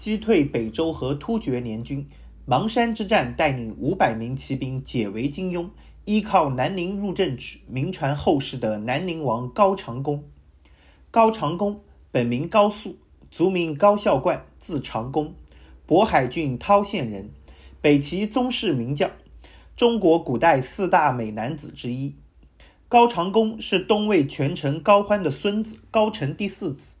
击退北周和突厥联军，邙山之战，带领五百名骑兵解围金庸，依靠南宁入阵曲，名传后世的南宁王高长恭。高长恭本名高肃，族名高孝贯，字长恭，渤海郡涛县人，北齐宗室名将，中国古代四大美男子之一。高长恭是东魏权臣高欢的孙子，高澄第四子，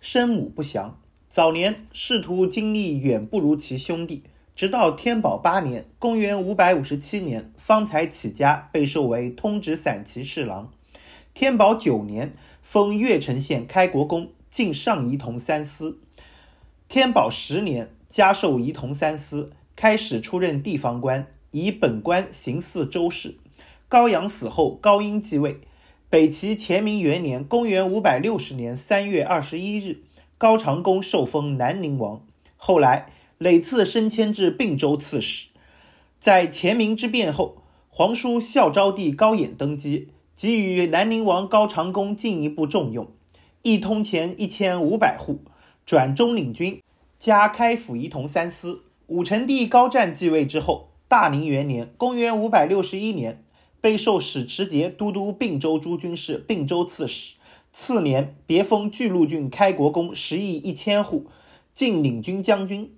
生母不详。早年仕途经历远不如其兄弟，直到天宝八年（公元五百五十七年）方才起家，被授为通直散骑侍郎。天宝九年，封越城县开国公，进上仪同三司。天宝十年，加授仪同三司，开始出任地方官，以本官行四州事。高阳死后，高英继位。北齐前明元年（公元五百六十年）三月二十一日。高长恭受封南宁王，后来累次升迁至并州刺史。在前明之变后，皇叔孝昭帝高演登基，给予南宁王高长恭进一步重用，一通前一千五百户，转中领军，加开府仪同三司。武成帝高湛继位之后，大宁元年（公元五百六十一年），被授史持节、都督并州诸军事、并州刺史。次年，别封巨鹿郡开国公，十邑一千户，进领军将军。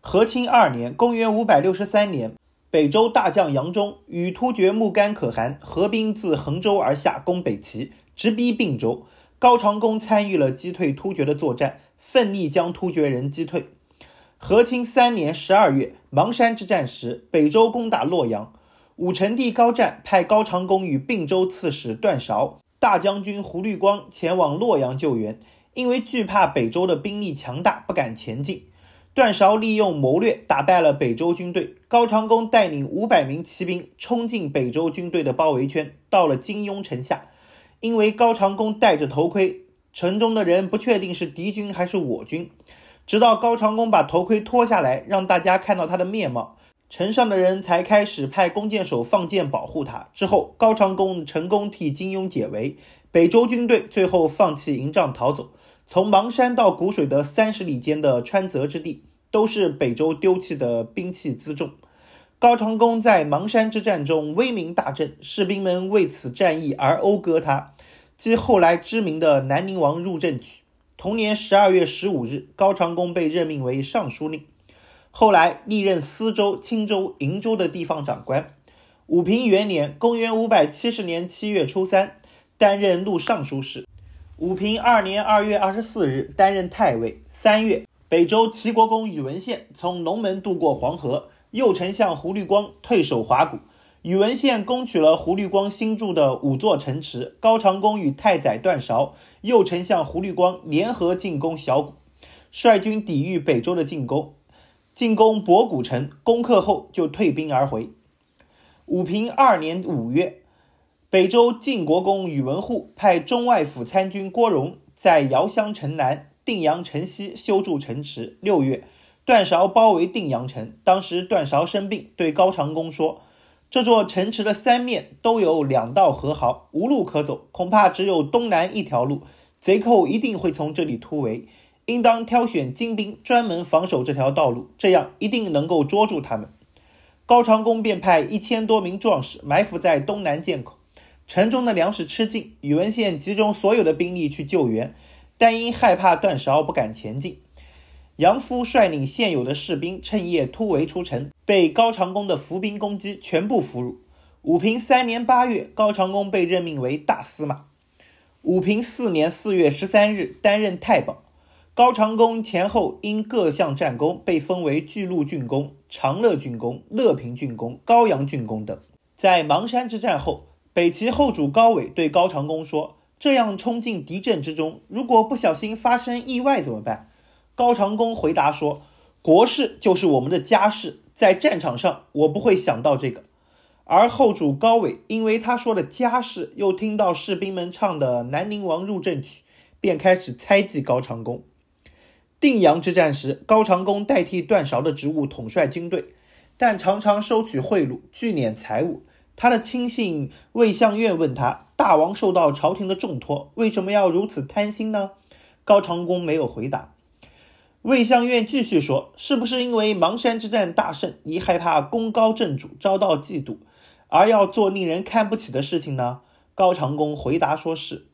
和亲二年（公元563年），北周大将杨忠与突厥木杆可汗合兵，自衡州而下攻北齐，直逼并州。高长恭参与了击退突厥的作战，奋力将突厥人击退。和亲三年十二月，邙山之战时，北周攻打洛阳，武成帝高湛派高长恭与并州刺史段韶。大将军胡律光前往洛阳救援，因为惧怕北周的兵力强大，不敢前进。段韶利用谋略打败了北周军队。高长恭带领五百名骑兵冲进北周军队的包围圈，到了金庸城下。因为高长恭戴着头盔，城中的人不确定是敌军还是我军，直到高长恭把头盔脱下来，让大家看到他的面貌。城上的人才开始派弓箭手放箭保护他。之后，高长恭成功替金庸解围，北周军队最后放弃营帐逃走。从邙山到谷水的三十里间的川泽之地，都是北周丢弃的兵器辎重。高长恭在邙山之战中威名大振，士兵们为此战役而讴歌他，即后来知名的《南宁王入阵曲》。同年十二月十五日，高长恭被任命为尚书令。后来历任司州、青州、瀛州的地方长官。武平元年（公元五百七十年）七月初三，担任录尚书事。武平二年二月二十四日，担任太尉。三月，北周齐国公宇文宪从龙门渡过黄河，右丞相胡律光退守华谷。宇文宪攻取了胡律光新筑的五座城池。高长恭与太宰段韶、右丞相胡律光联合进攻小谷，率军抵御北周的进攻。进攻博古城，攻克后就退兵而回。武平二年五月，北周晋国公宇文护派中外府参军郭荣在遥乡城南、定阳城西修筑城池。六月，段韶包围定阳城，当时段韶生病，对高长恭说：“这座城池的三面都有两道河壕，无路可走，恐怕只有东南一条路，贼寇一定会从这里突围。”应当挑选精兵专门防守这条道路，这样一定能够捉住他们。高长恭便派一千多名壮士埋伏在东南涧口。城中的粮食吃尽，宇文宪集中所有的兵力去救援，但因害怕断勺，不敢前进。杨夫率领现有的士兵趁夜突围出城，被高长恭的伏兵攻击，全部俘虏。武平三年八月，高长恭被任命为大司马。武平四年四月十三日，担任太保。高长恭前后因各项战功，被封为巨鹿郡公、长乐郡公、乐平郡公、高阳郡公等。在邙山之战后，北齐后主高纬对高长恭说：“这样冲进敌阵之中，如果不小心发生意外怎么办？”高长恭回答说：“国事就是我们的家事，在战场上我不会想到这个。”而后主高纬因为他说的家事，又听到士兵们唱的《南宁王入阵曲》，便开始猜忌高长恭。定阳之战时，高长恭代替段韶的职务统帅军队，但常常收取贿赂，聚敛财物。他的亲信魏相愿问他：“大王受到朝廷的重托，为什么要如此贪心呢？”高长恭没有回答。魏相愿继续说：“是不是因为邙山之战大胜，你害怕功高震主，遭到嫉妒，而要做令人看不起的事情呢？”高长恭回答说：“是。”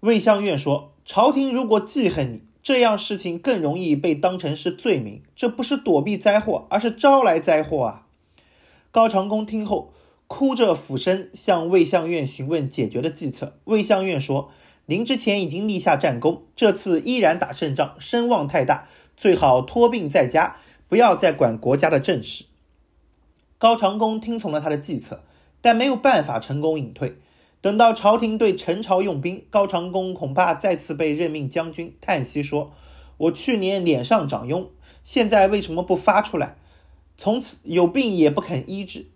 魏相愿说：“朝廷如果记恨你，”这样事情更容易被当成是罪名，这不是躲避灾祸，而是招来灾祸啊！高长恭听后，哭着俯身向魏相院询问解决的计策。魏相院说：“您之前已经立下战功，这次依然打胜仗，声望太大，最好托病在家，不要再管国家的政事。”高长恭听从了他的计策，但没有办法成功隐退。等到朝廷对陈朝用兵，高长恭恐怕再次被任命将军，叹息说：“我去年脸上长痈，现在为什么不发出来？从此有病也不肯医治。”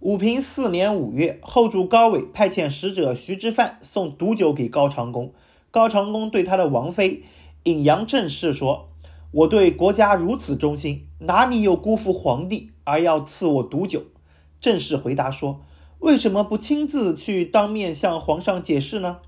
武平四年五月，后主高纬派遣使者徐之范送毒酒给高长恭，高长恭对他的王妃尹阳正氏说：“我对国家如此忠心，哪里有辜负皇帝而要赐我毒酒？”正氏回答说。为什么不亲自去当面向皇上解释呢？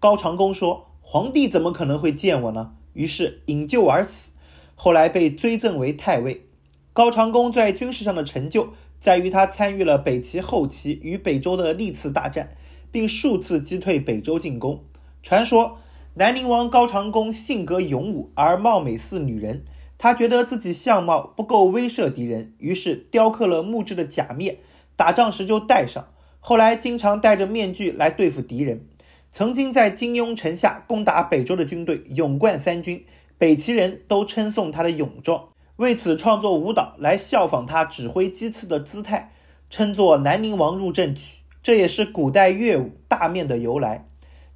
高长恭说：“皇帝怎么可能会见我呢？”于是饮鸩而死。后来被追赠为太尉。高长恭在军事上的成就在于他参与了北齐后期与北周的历次大战，并数次击退北周进攻。传说南陵王高长恭性格勇武而貌美似女人，他觉得自己相貌不够威慑敌人，于是雕刻了木质的假面，打仗时就戴上。后来经常戴着面具来对付敌人，曾经在金庸城下攻打北周的军队，勇冠三军，北齐人都称颂他的勇壮，为此创作舞蹈来效仿他指挥鸡翅的姿态，称作《南宁王入阵曲》，这也是古代乐舞大面的由来。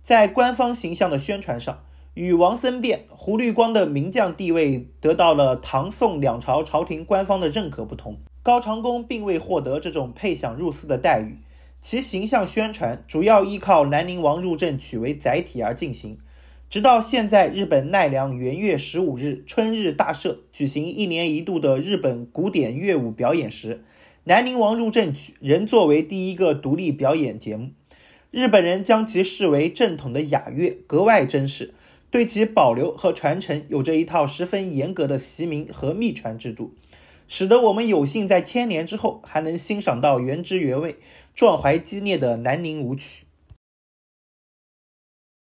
在官方形象的宣传上，与王僧辩、胡律光的名将地位得到了唐宋两朝朝廷官方的认可不同，高长恭并未获得这种配享入司的待遇。其形象宣传主要依靠《南陵王入阵曲》为载体而进行。直到现在，日本奈良元月十五日春日大社举行一年一度的日本古典乐舞表演时，《南宁王入阵曲》仍作为第一个独立表演节目。日本人将其视为正统的雅乐，格外珍视，对其保留和传承有着一套十分严格的习名和秘传制度，使得我们有幸在千年之后还能欣赏到原汁原味。壮怀激烈的南宁舞曲。